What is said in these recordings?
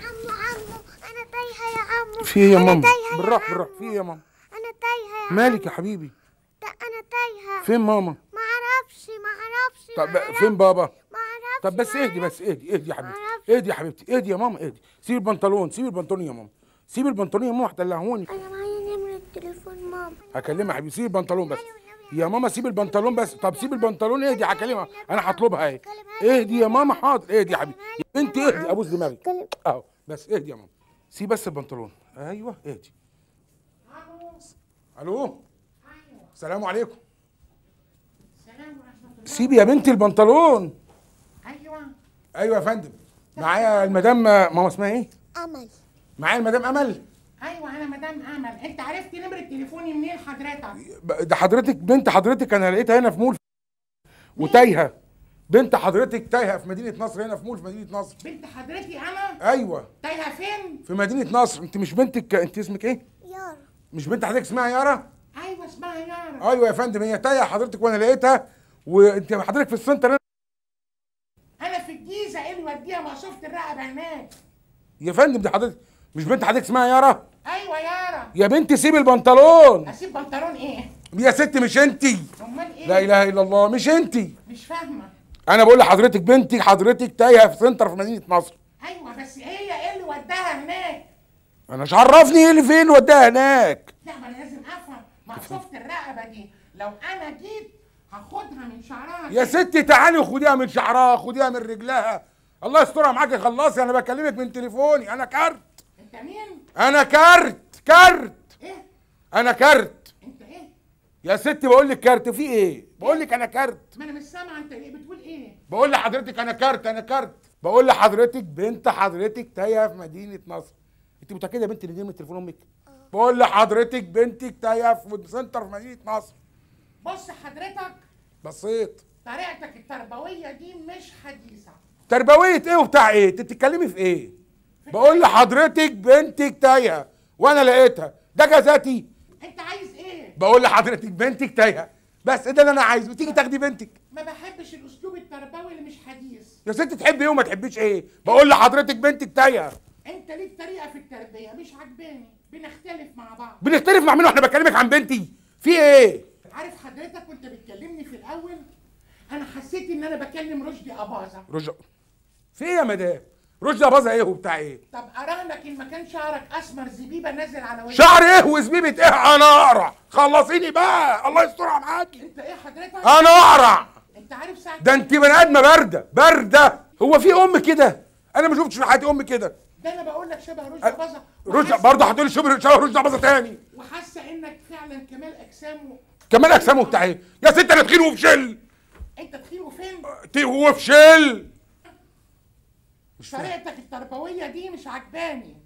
عمو عمو انا تايهه يا عمو في ايه يا ماما بالراحه بالراحه في ايه يا ماما انا تايهه يا مالك يا حبيبي لا انا تايهه فين ماما ما اعرفش ما اعرفش طب فين بابا ما اعرفش طب بس اهدي بس اهدي اهدي يا حبيبتي اهدي يا حبيبتي اهدي يا ماما اهدي سيب البنطلون سيب البنطلون يا ماما سيب البنطلون يا ماما هتلهوني انا معايا نمره التليفون ماما هكلمها يا حبيبي سيب البنطلون بس أيوة. يا ماما سيب البنطلون بس طب سيب البنطلون اهدي هكلمها انا هطلبها اهي اهدي يا ماما حاضر اهدي يا حبيبي يا بنتي اهدي ابوس دماغك اهو بس اهدي يا ماما سيب بس البنطلون ايوه اهدي الو السلام عليكم السلام سيبي يا بنتي البنطلون ايوه ايوه يا فندم معايا المدام ماما اسمها ايه امل معايا المدام امل ايوه انا مدام امل انت عرفت نمره تليفوني منين حضرتك ده حضرتك بنت حضرتك انا لقيتها هنا في مول وتايهه بنت حضرتك تايهه في مدينه نصر هنا في مول في مدينه نصر بنت حضرتي انا ايوه تايهه فين في مدينه نصر انت مش بنتك انت اسمك ايه يارا مش بنت حضرتك اسمها يارا ايوه اسمها يارا ايوه يا فندم هي تايهه حضرتك وانا لقيتها وانت حضرتك في السنتر انا في الجيزه ايه اللي وديها ما شفت الرقبه هناك يا فندم دي حضرتك مش بنت حضرتك اسمها يارا ايوه رب يا بنتي سيب البنطلون اسيب بنطلون ايه يا ست مش انتي امال ايه لا اله الا الله مش انتي مش فاهمه انا بقول لحضرتك بنتي حضرتك تايهه في سنتر في مدينه نصر ايوه بس هي ايه, ايه اللي وداها هناك انا مش عرفني ايه اللي فين إيه وداها هناك لا ما انا لازم افهم مقصوفه الرقبه دي لو انا جيت هاخدها من شعرها يا ستي تعالي خديها من شعرها خديها من رجلها الله يسترها معاكي خلصي انا بكلمك من تليفوني انا كارت تمام انا كارت كارت ايه انا كارت انت ايه يا ستي بقول لك كارت في ايه بقول لك انا كارت ما انا مش سامعه انت ايه بتقول ايه بقول لحضرتك انا كارت انا كارت بقول لحضرتك بنت حضرتك تايهه في مدينه نصر انت متاكده يا بنت ان دي من تليفون امك بقول لحضرتك بنتك تايهه في سنتر في مدينه نصر بص حضرتك بصيت طريقتك التربويه دي مش حديثه تربويه ايه وبتاع ايه انت بتتكلمي في ايه بقول لحضرتك بنتك تايهه وانا لقيتها ده جزاتي انت عايز ايه بقول لحضرتك بنتك تايهه بس إيه ده اللي انا عايزه تيجي تاخدي بنتك ما بحبش الاسلوب التربوي اللي مش حديث يا ست تحبي ايه وما تحبيش ايه بقول لحضرتك بنتك تايهه انت ليك طريقه في التربيه مش عاجباني بنختلف مع بعض بنختلف مع مين واحنا بكلمك عن بنتي في ايه عارف حضرتك وانت بتكلمني في الاول انا حسيت ان انا بكلم رشدي اباظه رشدي في ايه يا مدام رشد اباظه ايه وبتاع ايه طب ارانك ان ما شعرك اسمر زبيبه نازل على وجهك شعر ايه وزبيبه ايه انا اقرع خلصيني بقى الله يسترع معاك انت ايه حضرتك انا اقرع انت عارف ساعه ده انت بني ادمه بارده بارده هو في ام كده انا ما شفتش في حياتي ام كده ده انا بقول لك شبه رشد اباظه رشد برضه هتقولي شبه شبه رشدي اباظه تاني وحاسه انك فعلا كمال اجسامه كمال اجسامه بتاع ايه يا ست انا تخين وفشل انت تخين وفين؟ وفشل مش طريقتك التربويه دي مش عجباني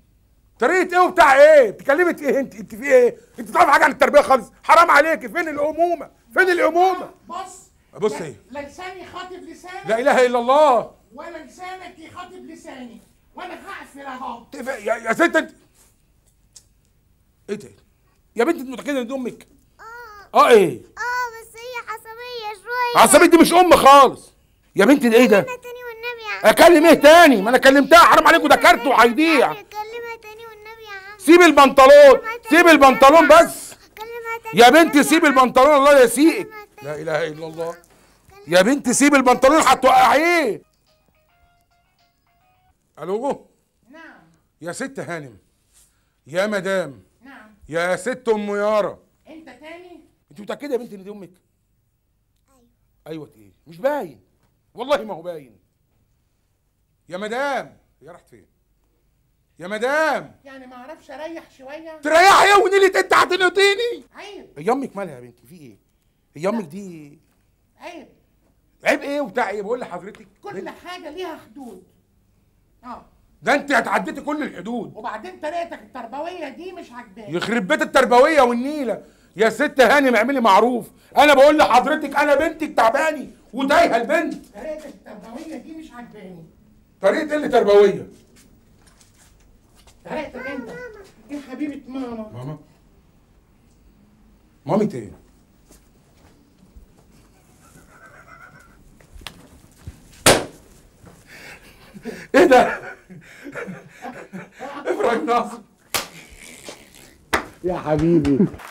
طريقه ايه وبتاع ايه؟ اتكلمت ايه انت؟ انت في ايه؟ انت تعرفي حاجه عن التربيه خالص؟ حرام عليكي فين الامومه؟ فين الامومه؟ آه، بص بص ايه؟ لا لساني خاطب لسانك لا اله الا الله ولا لسانك يخاطب لساني وانا هقفل اهو طيب، يا يا ست انت ايه ده؟ يا بنت انت متاكده ان دي امك؟ اه اه ايه؟ اه بس هي عصبيه شويه عصبيه دي مش ام خالص يا بنت ده ايه ده؟ اكلم ايه تاني ما انا كلمتها حرام عليكم ده كارت وهيضيع كلمها تاني والنبي يا عم سيب البنطلون سيب البنطلون بس يا بنت سيب البنطلون الله يسيئك لا اله الا الله يا بنت سيب البنطلون هتوقعيه الو نعم يا ست هانم يا مدام نعم يا ست ام يارا انت تاني انت متاكده يا بنت ان دي امك ايوه ايوه ايه مش باين والله ما هو باين يا مدام هي راحت فين يا مدام يعني ما اعرفش اريح شويه تريحي ايه ونيلت انت هتنطيني عيب يا امك مالها يا بنتي في ايه يا امك دي عيب عيب ايه وبتاع ايه بقول لحضرتك كل بنت. حاجه ليها حدود اه ده انت اتعديتي كل الحدود وبعدين طريقتك التربويه دي مش عجباني يخرب بيت التربويه والنيله يا ست هانم اعملي معروف انا بقول لحضرتك انا بنتك تعباني وتايهه البنت طريقتك التربويه دي مش عجباني طريقه اللي تربويه طريقتك انت يا حبيبه ماما ماما مامي ايه؟, ايه ده؟ افرج ناصر يا حبيبي